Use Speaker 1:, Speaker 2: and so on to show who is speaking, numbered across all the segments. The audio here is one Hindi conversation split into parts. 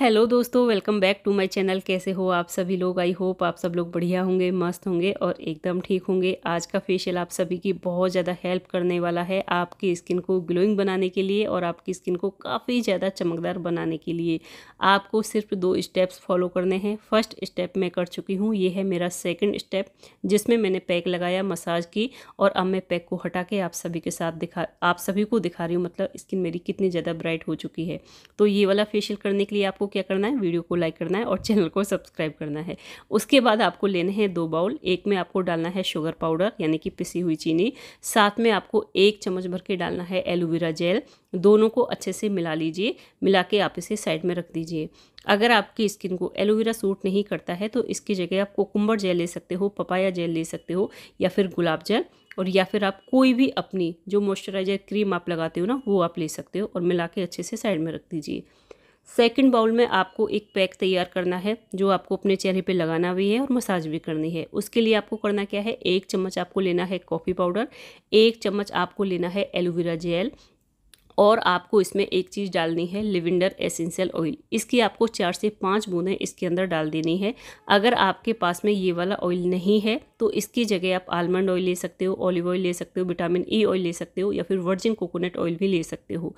Speaker 1: हेलो दोस्तों welcome back to my channel कैसे हो आप सभी लोग आई होप आप सब लोग बढ़िया होंगे मस्त होंगे और एकदम ठीक होंगे आज का फेशियल आप सभी की बहुत ज़्यादा हेल्प करने वाला है आपकी स्किन को ग्लोइंग बनाने के लिए और आपकी स्किन को काफ़ी ज़्यादा चमकदार बनाने के लिए आपको सिर्फ दो स्टेप्स फॉलो करने हैं फर्स्ट स्टेप मैं कर चुकी हूँ ये है मेरा सेकेंड स्टेप जिसमें मैंने पैक लगाया मसाज की और अब मैं पैक को हटा के आप सभी के साथ दिखा आप सभी को दिखा रही हूँ मतलब स्किन मेरी कितनी ज़्यादा ब्राइट हो चुकी है तो ये वाला फेशियल करने के लिए आपको क्या करना है वीडियो को लाइक करना है और चैनल को सब्सक्राइब करना है उसके बाद आपको लेने हैं दो बाउल एक में आपको डालना है शुगर पाउडर यानी कि पिसी हुई चीनी साथ में आपको एक चम्मच भर के डालना है एलोवेरा जेल दोनों को अच्छे से मिला लीजिए मिला के आप इसे साइड में रख दीजिए अगर आपकी स्किन को एलोवेरा सूट नहीं करता है तो इसकी जगह आप कोकुम्बर जेल ले सकते हो पपाया जेल ले सकते हो या फिर गुलाब जेल और या फिर आप कोई भी अपनी जो मॉइस्चराइजर क्रीम आप लगाते हो ना वो आप ले सकते हो और मिला के अच्छे से साइड में रख दीजिए सेकंड बाउल में आपको एक पैक तैयार करना है जो आपको अपने चेहरे पे लगाना भी है और मसाज भी करनी है उसके लिए आपको करना क्या है एक चम्मच आपको लेना है कॉफ़ी पाउडर एक चम्मच आपको लेना है एलोवेरा जेल और आपको इसमें एक चीज़ डालनी है लिविंडर एसेंशियल ऑयल इसकी आपको चार से पाँच बूंदें इसके अंदर डाल देनी है अगर आपके पास में ये वाला ऑयल नहीं है तो इसकी जगह आप आलमंड ऑयल ले सकते हो ऑलिव ऑयल ले सकते हो विटामिन ई ऑयल ले सकते हो या फिर वर्जिन कोकोनट ऑयल भी ले सकते हो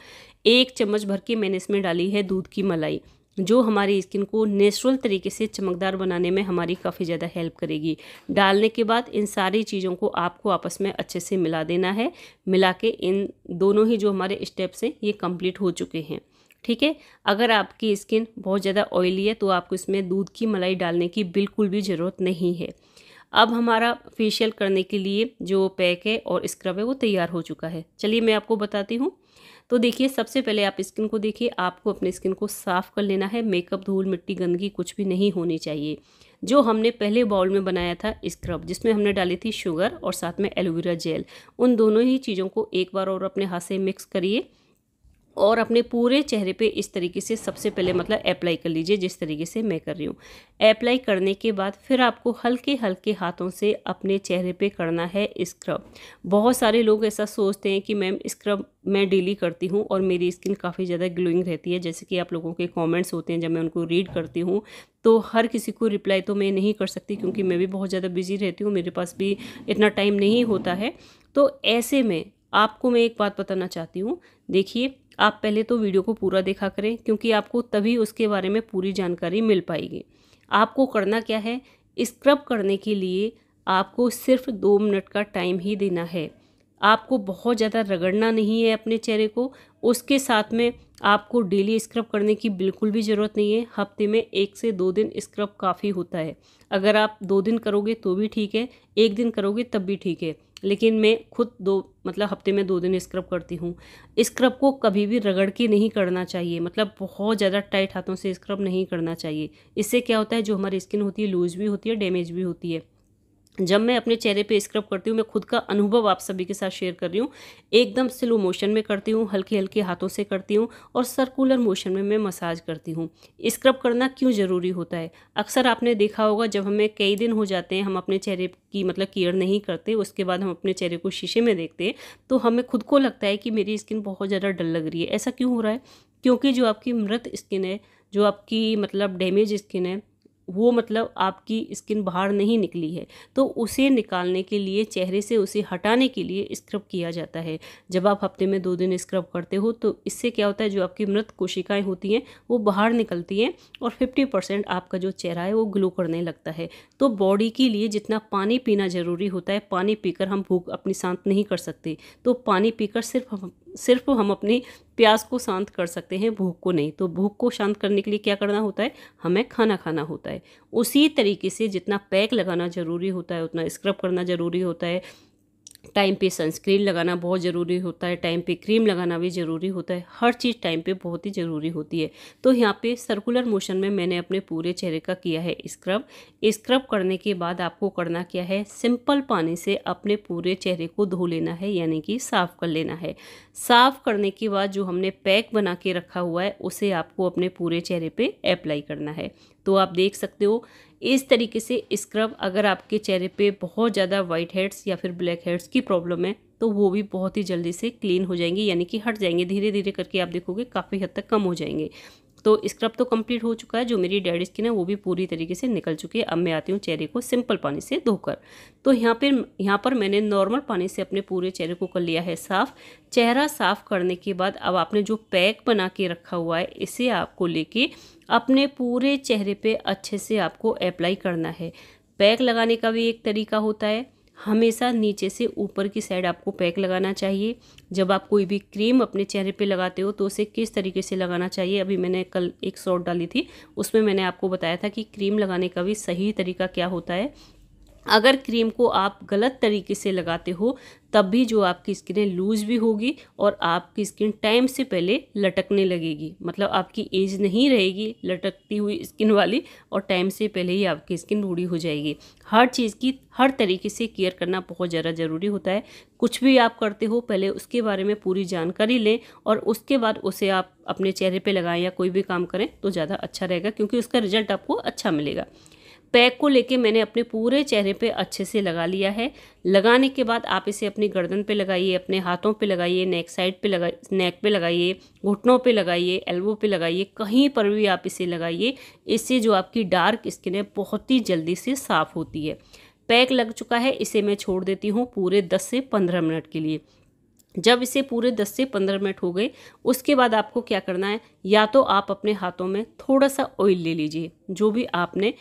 Speaker 1: एक चम्मच भर के मैंने इसमें डाली है दूध की मलाई जो हमारी स्किन को नेचुरल तरीके से चमकदार बनाने में हमारी काफ़ी ज़्यादा हेल्प करेगी डालने के बाद इन सारी चीज़ों को आपको आपस में अच्छे से मिला देना है मिला के इन दोनों ही जो हमारे स्टेप्स हैं ये कंप्लीट हो चुके हैं ठीक है अगर आपकी स्किन बहुत ज़्यादा ऑयली है तो आपको इसमें दूध की मलाई डालने की बिल्कुल भी ज़रूरत नहीं है अब हमारा फेशियल करने के लिए जो पैक है और स्क्रब है वो तैयार हो चुका है चलिए मैं आपको बताती हूँ तो देखिए सबसे पहले आप स्किन को देखिए आपको अपने स्किन को साफ़ कर लेना है मेकअप धूल मिट्टी गंदगी कुछ भी नहीं होनी चाहिए जो हमने पहले बाउल में बनाया था स्क्रब जिसमें हमने डाली थी शुगर और साथ में एलोवेरा जेल उन दोनों ही चीज़ों को एक बार और अपने हाथ से मिक्स करिए और अपने पूरे चेहरे पे इस तरीके से सबसे पहले मतलब अप्लाई कर लीजिए जिस तरीके से मैं कर रही हूँ अप्लाई करने के बाद फिर आपको हल्के हल्के हाथों से अपने चेहरे पे करना है स्क्रब बहुत सारे लोग ऐसा सोचते हैं कि मैम स्क्रब मैं डेली करती हूँ और मेरी स्किन काफ़ी ज़्यादा ग्लोइंग रहती है जैसे कि आप लोगों के कॉमेंट्स होते हैं जब मैं उनको रीड करती हूँ तो हर किसी को रिप्लाई तो मैं नहीं कर सकती क्योंकि मैं भी बहुत ज़्यादा बिजी रहती हूँ मेरे पास भी इतना टाइम नहीं होता है तो ऐसे में आपको मैं एक बात बताना चाहती हूँ देखिए आप पहले तो वीडियो को पूरा देखा करें क्योंकि आपको तभी उसके बारे में पूरी जानकारी मिल पाएगी आपको करना क्या है स्क्रब करने के लिए आपको सिर्फ दो मिनट का टाइम ही देना है आपको बहुत ज़्यादा रगड़ना नहीं है अपने चेहरे को उसके साथ में आपको डेली स्क्रब करने की बिल्कुल भी ज़रूरत नहीं है हफ्ते में एक से दो दिन स्क्रब काफ़ी होता है अगर आप दो दिन करोगे तो भी ठीक है एक दिन करोगे तब भी ठीक है लेकिन मैं खुद दो मतलब हफ्ते में दो दिन स्क्रब करती हूँ स्क्रब को कभी भी रगड़ के नहीं करना चाहिए मतलब बहुत ज़्यादा टाइट हाथों से स्क्रब नहीं करना चाहिए इससे क्या होता है जो हमारी स्किन होती है लूज भी होती है डैमेज भी होती है जब मैं अपने चेहरे पे स्क्रब करती हूँ मैं खुद का अनुभव आप सभी के साथ शेयर कर रही हूँ एकदम स्लो मोशन में करती हूँ हल्के हल्के हाथों से करती हूँ और सर्कुलर मोशन में मैं मसाज करती हूँ स्क्रब करना क्यों ज़रूरी होता है अक्सर आपने देखा होगा जब हमें कई दिन हो जाते हैं हम अपने चेहरे की मतलब केयर नहीं करते उसके बाद हम अपने चेहरे को शीशे में देखते हैं तो हमें खुद को लगता है कि मेरी स्किन बहुत ज़्यादा डल लग रही है ऐसा क्यों हो रहा है क्योंकि जो आपकी मृत स्किन है जो आपकी मतलब डैमेज स्किन है वो मतलब आपकी स्किन बाहर नहीं निकली है तो उसे निकालने के लिए चेहरे से उसे हटाने के लिए स्क्रब किया जाता है जब आप हफ्ते में दो दिन स्क्रब करते हो तो इससे क्या होता है जो आपकी मृत कोशिकाएं होती हैं वो बाहर निकलती हैं और फिफ्टी परसेंट आपका जो चेहरा है वो ग्लो करने लगता है तो बॉडी के लिए जितना पानी पीना ज़रूरी होता है पानी पीकर हम भूख अपनी शांत नहीं कर सकते तो पानी पीकर सिर्फ हम सिर्फ हम अपनी प्यास को शांत कर सकते हैं भूख को नहीं तो भूख को शांत करने के लिए क्या करना होता है हमें खाना खाना होता है उसी तरीके से जितना पैक लगाना ज़रूरी होता है उतना स्क्रब करना ज़रूरी होता है टाइम पे सनस्क्रीन लगाना बहुत ज़रूरी होता है टाइम पे क्रीम लगाना भी ज़रूरी होता है हर चीज़ टाइम पे बहुत ही ज़रूरी होती है तो यहाँ पे सर्कुलर मोशन में मैंने अपने पूरे चेहरे का किया है स्क्रब स्क्रब करने के बाद आपको करना क्या है सिंपल पानी से अपने पूरे चेहरे को धो लेना है यानी कि साफ़ कर लेना है साफ़ करने के बाद जो हमने पैक बना के रखा हुआ है उसे आपको अपने पूरे चेहरे पर अप्लाई करना है तो आप देख सकते हो इस तरीके से स्क्रब अगर आपके चेहरे पे बहुत ज़्यादा वाइट हेड्स या फिर ब्लैक हेड्स की प्रॉब्लम है तो वो भी बहुत ही जल्दी से क्लीन हो जाएंगे यानी कि हट जाएंगे धीरे धीरे करके आप देखोगे काफ़ी हद तक कम हो जाएंगे तो स्क्रब तो कंप्लीट हो चुका है जो मेरी डेड स्किन है वो भी पूरी तरीके से निकल चुकी है अब मैं आती हूँ चेहरे को सिंपल पानी से धोकर तो यहाँ पर यहाँ पर मैंने नॉर्मल पानी से अपने पूरे चेहरे को कर लिया है साफ़ चेहरा साफ़ करने के बाद अब आपने जो पैक बना के रखा हुआ है इसे आपको लेके अपने पूरे चेहरे पर अच्छे से आपको अप्लाई करना है पैक लगाने का भी एक तरीका होता है हमेशा नीचे से ऊपर की साइड आपको पैक लगाना चाहिए जब आप कोई भी क्रीम अपने चेहरे पे लगाते हो तो उसे किस तरीके से लगाना चाहिए अभी मैंने कल एक शॉर्ट डाली थी उसमें मैंने आपको बताया था कि क्रीम लगाने का भी सही तरीका क्या होता है अगर क्रीम को आप गलत तरीके से लगाते हो तब भी जो आपकी स्किन है लूज भी होगी और आपकी स्किन टाइम से पहले लटकने लगेगी मतलब आपकी एज नहीं रहेगी लटकती हुई स्किन वाली और टाइम से पहले ही आपकी स्किन बूढ़ी हो जाएगी हर चीज़ की हर तरीके से केयर करना बहुत ज़्यादा ज़रूरी होता है कुछ भी आप करते हो पहले उसके बारे में पूरी जानकारी लें और उसके बाद उसे आप अपने चेहरे पर लगाएँ या कोई भी काम करें तो ज़्यादा अच्छा रहेगा क्योंकि उसका रिजल्ट आपको अच्छा मिलेगा पैक को लेके मैंने अपने पूरे चेहरे पे अच्छे से लगा लिया है लगाने के बाद आप इसे अपनी गर्दन पे लगाइए अपने हाथों पे लगाइए नेक साइड पे लगा नेक पे लगाइए घुटनों पे लगाइए एल्बो पे लगाइए कहीं पर भी आप इसे लगाइए इससे जो आपकी डार्क स्किन है बहुत ही जल्दी से साफ़ होती है पैक लग चुका है इसे मैं छोड़ देती हूँ पूरे दस से पंद्रह मिनट के लिए जब इसे पूरे 10 से 15 मिनट हो गए उसके बाद आपको क्या करना है या तो आप अपने हाथों में थोड़ा सा ऑयल ले लीजिए जो भी आपने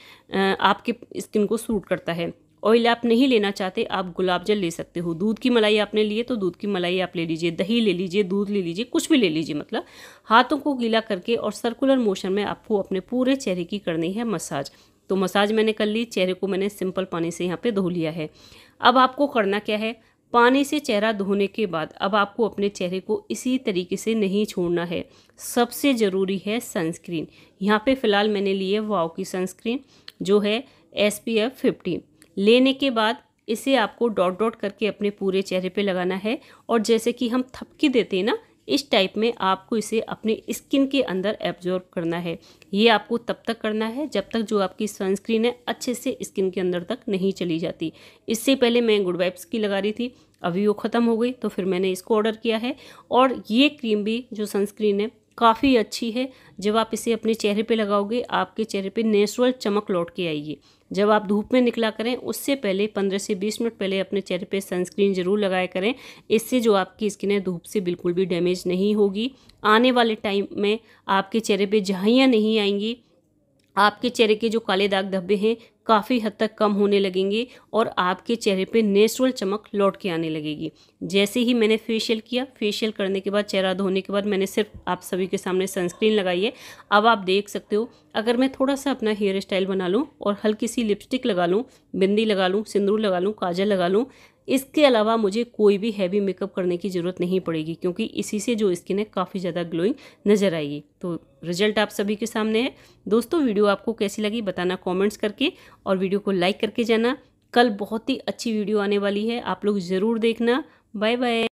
Speaker 1: आपके स्किन को सूट करता है ऑयल आप नहीं लेना चाहते आप गुलाब जल ले सकते हो दूध की मलाई आपने लिए तो दूध की मलाई आप ले लीजिए दही ले लीजिए दूध ले लीजिए कुछ भी ले लीजिए मतलब हाथों को गीला करके और सर्कुलर मोशन में आपको अपने पूरे चेहरे की करनी है मसाज तो मसाज मैंने कर ली चेहरे को मैंने सिंपल पानी से यहाँ पे धो लिया है अब आपको करना क्या है पानी से चेहरा धोने के बाद अब आपको अपने चेहरे को इसी तरीके से नहीं छोड़ना है सबसे ज़रूरी है सनस्क्रीन यहाँ पे फ़िलहाल मैंने लिए वाओ की सनस्क्रीन जो है एस पी एफ फिफ्टी लेने के बाद इसे आपको डॉट डॉट करके अपने पूरे चेहरे पे लगाना है और जैसे कि हम थपकी देते हैं ना इस टाइप में आपको इसे अपने स्किन के अंदर एब्जॉर्ब करना है ये आपको तब तक करना है जब तक जो आपकी सनस्क्रीन है अच्छे से स्किन के अंदर तक नहीं चली जाती इससे पहले मैं गुड वाइप्स की लगा रही थी अभी वो ख़त्म हो गई तो फिर मैंने इसको ऑर्डर किया है और ये क्रीम भी जो सनस्क्रीन है काफ़ी अच्छी है जब आप इसे अपने चेहरे पे लगाओगे आपके चेहरे पे नेचुरल चमक लौट के आएगी जब आप धूप में निकला करें उससे पहले 15 से 20 मिनट पहले अपने चेहरे पे सनस्क्रीन ज़रूर लगाया करें इससे जो आपकी स्किन है धूप से बिल्कुल भी डैमेज नहीं होगी आने वाले टाइम में आपके चेहरे पर झाइयाँ नहीं आएंगी आपके चेहरे के जो काले दाग धब्बे हैं काफ़ी हद तक कम होने लगेंगे और आपके चेहरे पे नेचुरल चमक लौट के आने लगेगी जैसे ही मैंने फेशियल किया फेशियल करने के बाद चेहरा धोने के बाद मैंने सिर्फ आप सभी के सामने सनस्क्रीन लगाई है अब आप देख सकते हो अगर मैं थोड़ा सा अपना हेयर स्टाइल बना लूँ और हल्की सी लिपस्टिक लगा लूँ बिंदी लगा लूँ सिंदूर लगा लूँ काजल लगा लूँ इसके अलावा मुझे कोई भी हैवी मेकअप करने की ज़रूरत नहीं पड़ेगी क्योंकि इसी से जो स्किन है काफ़ी ज़्यादा ग्लोइंग नज़र आएगी तो रिजल्ट आप सभी के सामने है दोस्तों वीडियो आपको कैसी लगी बताना कमेंट्स करके और वीडियो को लाइक करके जाना कल बहुत ही अच्छी वीडियो आने वाली है आप लोग ज़रूर देखना बाय बाय